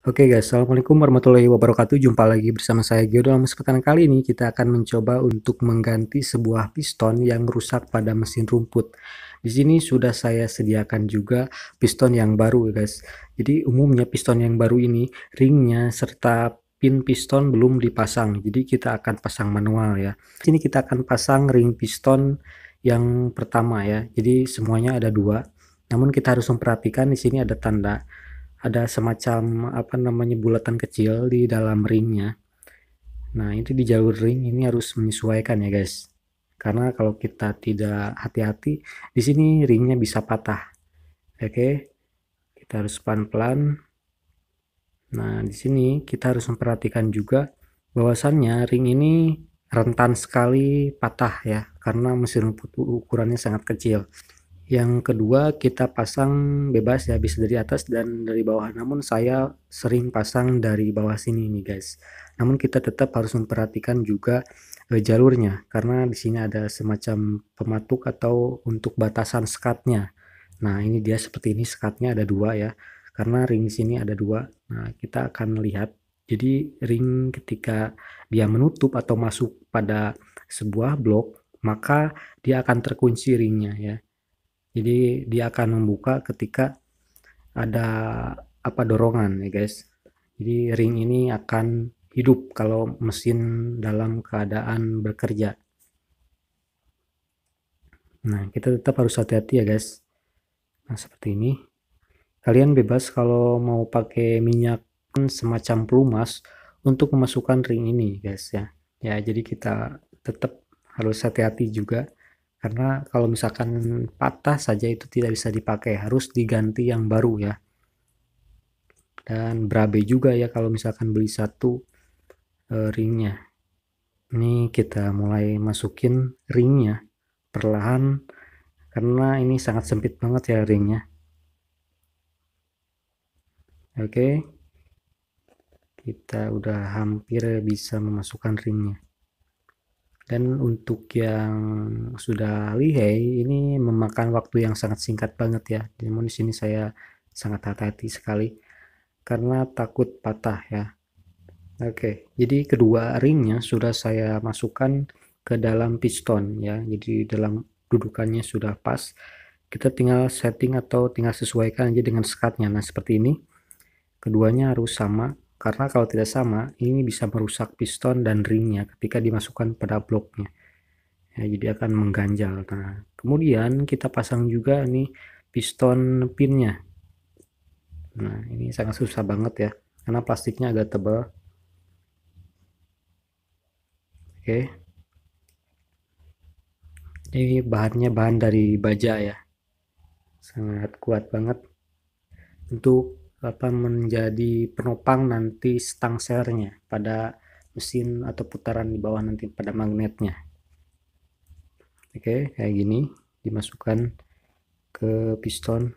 Oke okay guys, Assalamualaikum warahmatullahi wabarakatuh. Jumpa lagi bersama saya Gio dalam kesempatan kali ini kita akan mencoba untuk mengganti sebuah piston yang rusak pada mesin rumput. Di sini sudah saya sediakan juga piston yang baru guys. Jadi umumnya piston yang baru ini ringnya serta pin piston belum dipasang. Jadi kita akan pasang manual ya. Di sini kita akan pasang ring piston yang pertama ya. Jadi semuanya ada dua. Namun kita harus memperhatikan di sini ada tanda ada semacam apa namanya bulatan kecil di dalam ringnya. Nah itu di jalur ring ini harus menyesuaikan ya guys. Karena kalau kita tidak hati-hati di sini ringnya bisa patah. Oke, kita harus pelan-pelan. Nah di sini kita harus memperhatikan juga bahwasannya ring ini rentan sekali patah ya karena mesin ukurannya sangat kecil. Yang kedua kita pasang bebas ya bisa dari atas dan dari bawah. Namun saya sering pasang dari bawah sini nih guys. Namun kita tetap harus memperhatikan juga e, jalurnya karena di sini ada semacam pematuk atau untuk batasan sekatnya. Nah ini dia seperti ini sekatnya ada dua ya karena ring sini ada dua. Nah kita akan lihat. Jadi ring ketika dia menutup atau masuk pada sebuah blok maka dia akan terkunci ringnya ya jadi dia akan membuka ketika ada apa dorongan ya guys jadi ring ini akan hidup kalau mesin dalam keadaan bekerja nah kita tetap harus hati-hati ya guys nah seperti ini kalian bebas kalau mau pakai minyak semacam pelumas untuk memasukkan ring ini guys ya ya jadi kita tetap harus hati-hati juga karena kalau misalkan patah saja itu tidak bisa dipakai harus diganti yang baru ya dan berabe juga ya kalau misalkan beli satu e, ringnya ini kita mulai masukin ringnya perlahan karena ini sangat sempit banget ya ringnya oke kita udah hampir bisa memasukkan ringnya dan untuk yang sudah lihai ini memakan waktu yang sangat singkat banget ya. Namun di sini saya sangat hati-hati sekali karena takut patah ya. Oke, jadi kedua ringnya sudah saya masukkan ke dalam piston ya. Jadi dalam dudukannya sudah pas. Kita tinggal setting atau tinggal sesuaikan aja dengan skatnya. Nah, seperti ini. Keduanya harus sama karena kalau tidak sama, ini bisa merusak piston dan ringnya ketika dimasukkan pada bloknya. Ya, jadi akan mengganjal. Nah, kemudian kita pasang juga nih piston pinnya. Nah, ini sangat susah banget ya, karena plastiknya agak tebal. Oke. Ini bahannya bahan dari baja ya. Sangat kuat banget. Untuk apa menjadi penopang nanti stang sernya pada mesin atau putaran di bawah nanti pada magnetnya oke kayak gini dimasukkan ke piston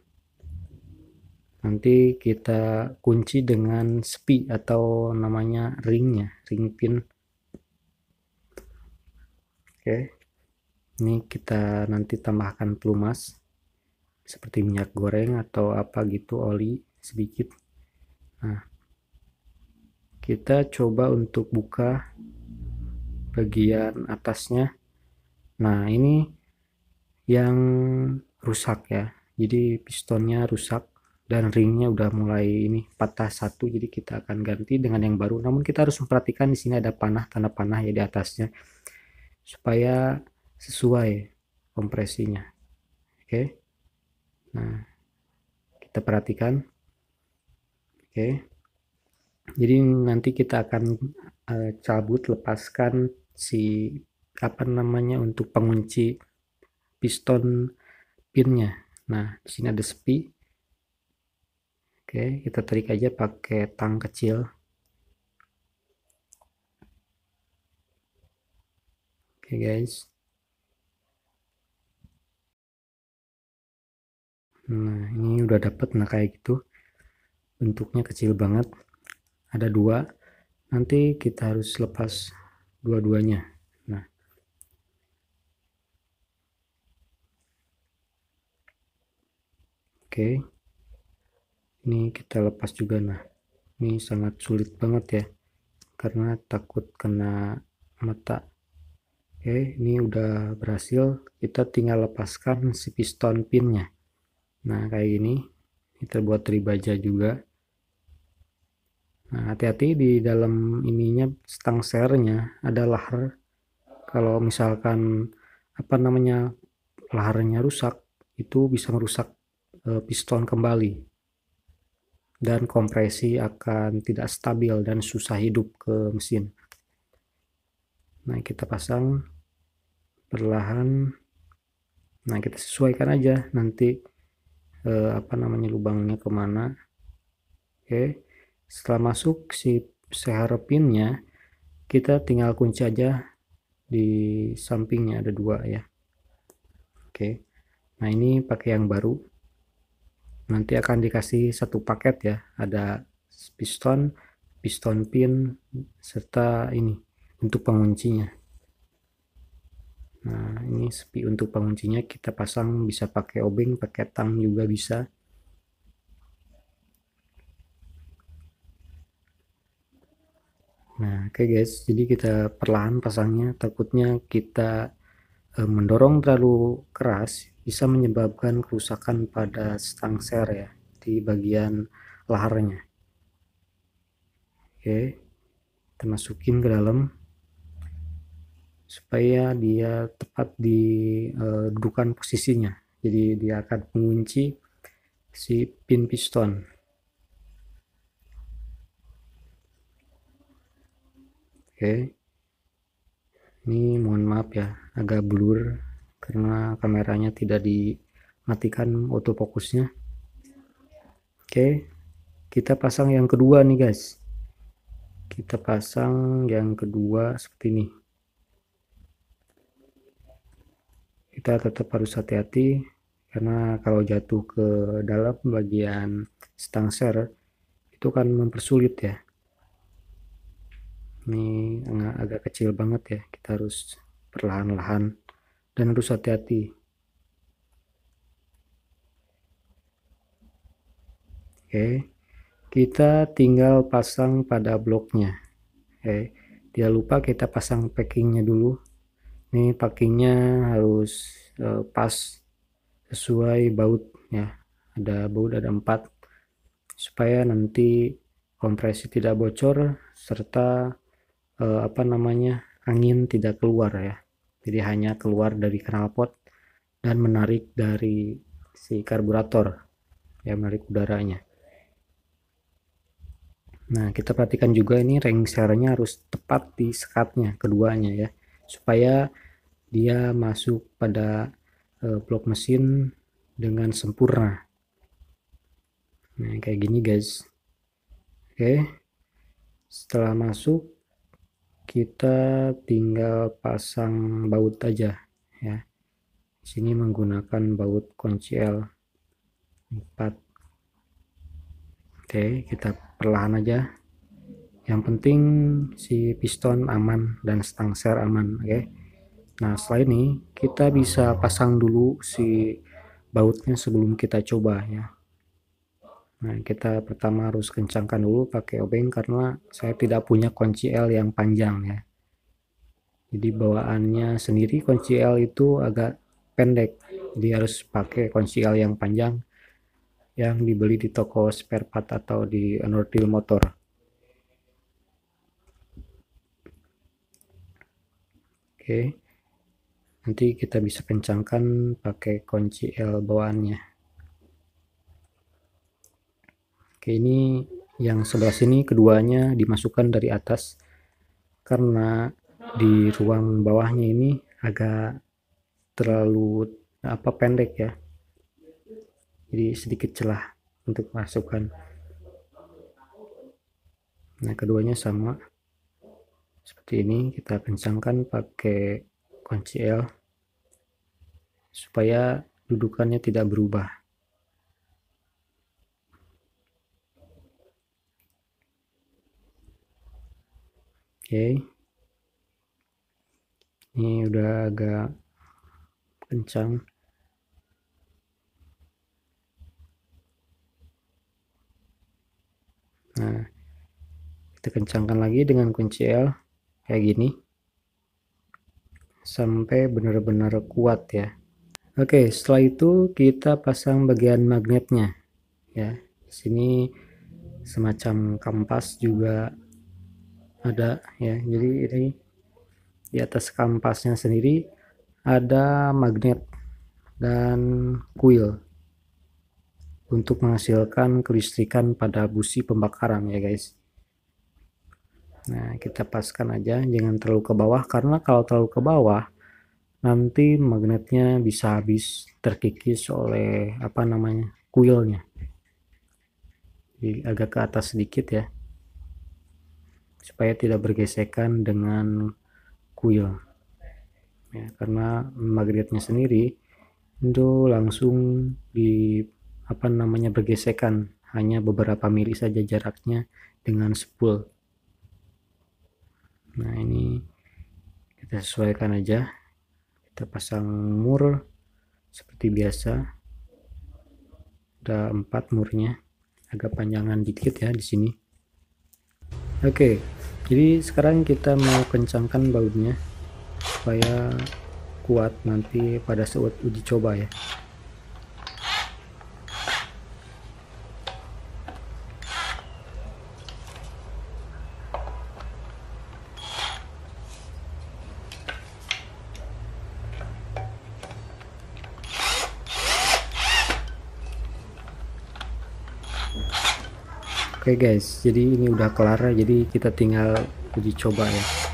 nanti kita kunci dengan spi atau namanya ringnya ring pin oke ini kita nanti tambahkan pelumas seperti minyak goreng atau apa gitu oli sedikit nah kita coba untuk buka bagian atasnya nah ini yang rusak ya jadi pistonnya rusak dan ringnya udah mulai ini patah satu jadi kita akan ganti dengan yang baru namun kita harus memperhatikan di sini ada panah tanda panah ya di atasnya supaya sesuai kompresinya oke okay. nah kita perhatikan okay. jadi nanti kita akan uh, cabut lepaskan si apa namanya untuk pengunci piston pinnya nah di sini ada sepi oke okay, kita tarik aja pakai tang kecil oke okay, guys nah ini udah dapat nah kayak gitu bentuknya kecil banget ada dua nanti kita harus lepas dua-duanya nah oke ini kita lepas juga nah ini sangat sulit banget ya karena takut kena mata oke ini udah berhasil kita tinggal lepaskan si piston pinnya nah kayak gini kita buat dari baja juga nah hati-hati di dalam ininya stang sernya ada lahar kalau misalkan apa namanya laharnya rusak itu bisa merusak eh, piston kembali dan kompresi akan tidak stabil dan susah hidup ke mesin nah kita pasang perlahan nah kita sesuaikan aja nanti eh, apa namanya lubangnya kemana oke okay. setelah masuk si sehara pinnya kita tinggal kunci aja di sampingnya ada dua ya oke okay. nah ini pakai yang baru nanti akan dikasih satu paket ya ada piston piston pin serta ini untuk penguncinya nah ini sepi untuk penguncinya kita pasang bisa pakai obeng pakai tang juga bisa nah oke okay guys jadi kita perlahan pasangnya takutnya kita eh, mendorong terlalu keras bisa menyebabkan kerusakan pada stang ser ya di bagian laharnya oke okay. kita masukin ke dalam supaya dia tepat di uh, dudukan posisinya. Jadi dia akan mengunci si pin piston. Oke. Ini mohon maaf ya, agak blur karena kameranya tidak dimatikan autofocusnya. Oke. Kita pasang yang kedua nih guys. Kita pasang yang kedua seperti ini. kita tetap harus hati-hati karena kalau jatuh ke dalam bagian stangser itu kan mempersulit ya ini agak kecil banget ya kita harus perlahan-lahan dan harus hati-hati oke kita tinggal pasang pada bloknya oke tidak lupa kita pasang packingnya dulu ini packingnya harus uh, pas sesuai baut ya ada baut ada empat supaya nanti kompresi tidak bocor serta uh, apa namanya angin tidak keluar ya jadi hanya keluar dari knalpot dan menarik dari si karburator ya menarik udaranya nah kita perhatikan juga ini ring sernya harus tepat di sekatnya keduanya ya supaya dia masuk pada eh, blok mesin dengan sempurna nah kayak gini guys oke setelah masuk kita tinggal pasang baut aja ya sini menggunakan baut kunci L 4 Oke, kita perlahan aja. Yang penting si piston aman dan stang share aman, oke. Okay? Nah, setelah ini kita bisa pasang dulu si bautnya sebelum kita coba ya. Nah, kita pertama harus kencangkan dulu pakai obeng karena saya tidak punya kunci L yang panjang ya. Jadi bawaannya sendiri kunci L itu agak pendek. Jadi harus pakai kunci L yang panjang yang dibeli di toko spare part atau di Nordil Motor. Oke. Okay nanti kita bisa kencangkan pakai kunci L bawaannya oke ini yang sebelah sini keduanya dimasukkan dari atas karena di ruang bawahnya ini agak terlalu apa pendek ya jadi sedikit celah untuk masukkan nah keduanya sama seperti ini kita kencangkan pakai kunci L supaya dudukannya tidak berubah. Oke. Okay. Ini udah agak kencang. Nah, kita kencangkan lagi dengan kunci L kayak gini sampai benar-benar kuat ya Oke setelah itu kita pasang bagian magnetnya ya sini semacam kampas juga ada ya jadi ini di atas kampasnya sendiri ada magnet dan kuil untuk menghasilkan kelistrikan pada busi pembakaran ya guys Nah, kita paskan aja, jangan terlalu ke bawah karena kalau terlalu ke bawah nanti magnetnya bisa habis terkikis oleh apa namanya? kuilnya. Jadi agak ke atas sedikit ya. Supaya tidak bergesekan dengan kuil. Ya, karena magnetnya sendiri itu langsung di apa namanya bergesekan hanya beberapa mili saja jaraknya dengan spool nah ini kita sesuaikan aja kita pasang mur seperti biasa ada empat murnya agak panjangan dikit ya di sini oke jadi sekarang kita mau kencangkan bautnya supaya kuat nanti pada saat uji coba ya oke okay guys jadi ini udah kelar jadi kita tinggal uji coba ya